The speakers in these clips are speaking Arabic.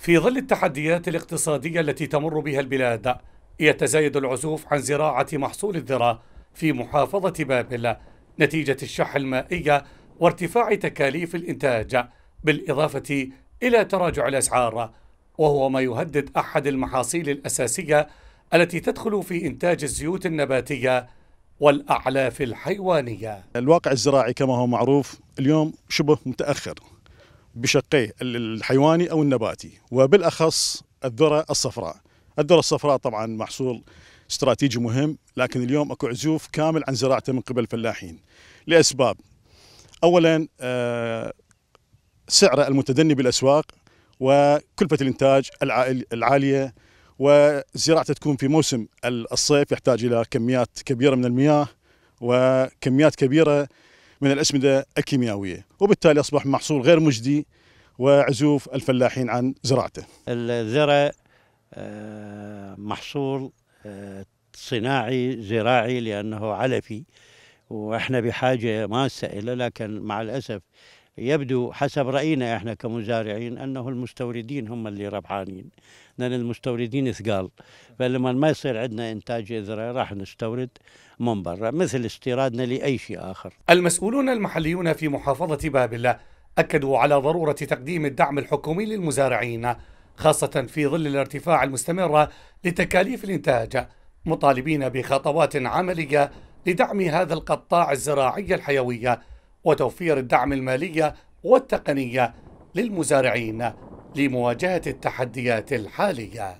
في ظل التحديات الاقتصادية التي تمر بها البلاد يتزايد العزوف عن زراعة محصول الذرة في محافظة بابل نتيجة الشح المائية وارتفاع تكاليف الإنتاج بالإضافة إلى تراجع الأسعار وهو ما يهدد أحد المحاصيل الأساسية التي تدخل في إنتاج الزيوت النباتية والأعلاف الحيوانية الواقع الزراعي كما هو معروف اليوم شبه متأخر بشقيه الحيواني او النباتي وبالاخص الذره الصفراء. الذره الصفراء طبعا محصول استراتيجي مهم لكن اليوم اكو عزوف كامل عن زراعته من قبل الفلاحين لاسباب. اولا آه، سعره المتدني بالاسواق وكلفه الانتاج العاليه وزراعته تكون في موسم الصيف يحتاج الى كميات كبيره من المياه وكميات كبيره من الأسمدة الكيميائية وبالتالي أصبح محصول غير مجدي وعزوف الفلاحين عن زراعته الذرة آه، محصول آه، صناعي زراعي لأنه علفي واحنا بحاجه ماسه الى لكن مع الاسف يبدو حسب رأينا احنا كمزارعين انه المستوردين هم اللي ربحانين لان المستوردين ثقال فلما ما يصير عندنا انتاج اذرة راح نستورد من برا مثل استيرادنا لاي شيء اخر. المسؤولون المحليون في محافظة بابله اكدوا على ضرورة تقديم الدعم الحكومي للمزارعين خاصة في ظل الارتفاع المستمر لتكاليف الانتاج مطالبين بخطوات عملية لدعم هذا القطاع الزراعي الحيوي وتوفير الدعم المالي والتقنية للمزارعين لمواجهة التحديات الحالية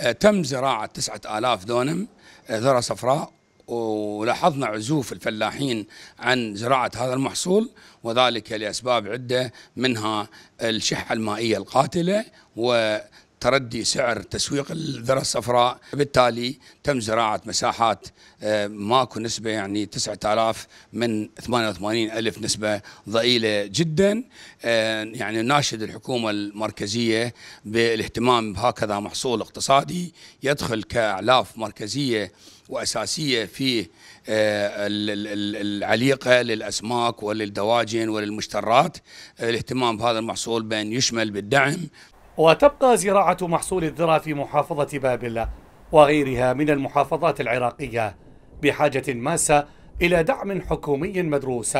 آه، تم زراعة 9000 دونم آه، ذرة صفراء ولاحظنا عزوف الفلاحين عن زراعة هذا المحصول وذلك لأسباب عدة منها الشحة المائية القاتلة و تردي سعر تسويق الذرة الصفراء بالتالي تم زراعة مساحات آه، ماكو نسبة يعني 9000 من 88 ألف نسبة ضئيلة جدا آه، يعني ناشد الحكومة المركزية بالاهتمام بهكذا محصول اقتصادي يدخل كأعلاف مركزية واساسيه في آه، العليقه للاسماك وللدواجن وللمشترات الاهتمام بهذا المحصول بان يشمل بالدعم وتبقى زراعة محصول الذرة في محافظة بابل وغيرها من المحافظات العراقية بحاجة ماسة إلى دعم حكومي مدروس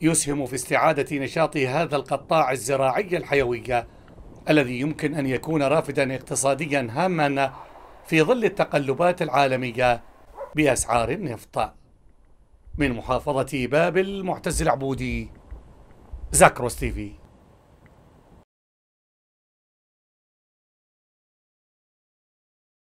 يسهم في استعادة نشاط هذا القطاع الزراعي الحيوي الذي يمكن أن يكون رافدا اقتصاديا هاما في ظل التقلبات العالمية بأسعار النفط من محافظة بابل معتز العبودي زاكروس تيفي